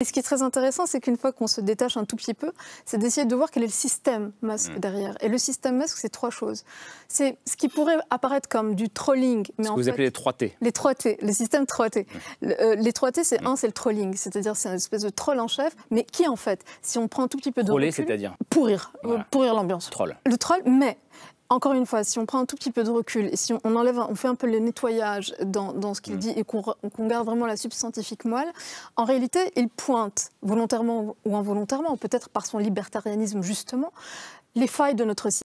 Et ce qui est très intéressant, c'est qu'une fois qu'on se détache un tout petit peu, c'est d'essayer de voir quel est le système masque mm. derrière. Et le système masque, c'est trois choses. C'est ce qui pourrait apparaître comme du trolling. Mais ce en que vous appelez les 3T. Les 3T, le système 3T. Mm. Euh, les 3T, c'est mm. un, c'est le trolling, c'est-à-dire c'est une espèce de troll en chef, mais qui en fait, si on prend un tout petit peu de Troller, c'est-à-dire Pourrir, euh, pourrir l'ambiance. Troll. Le troll, mais encore une fois, si on prend un tout petit peu de recul et si on enlève, on fait un peu le nettoyage dans, ce qu'il mm. dit et qu'on garde vraiment la substantifique moelle, en réalité, il pointe, volontairement ou involontairement, peut-être par son libertarianisme justement, les failles de notre système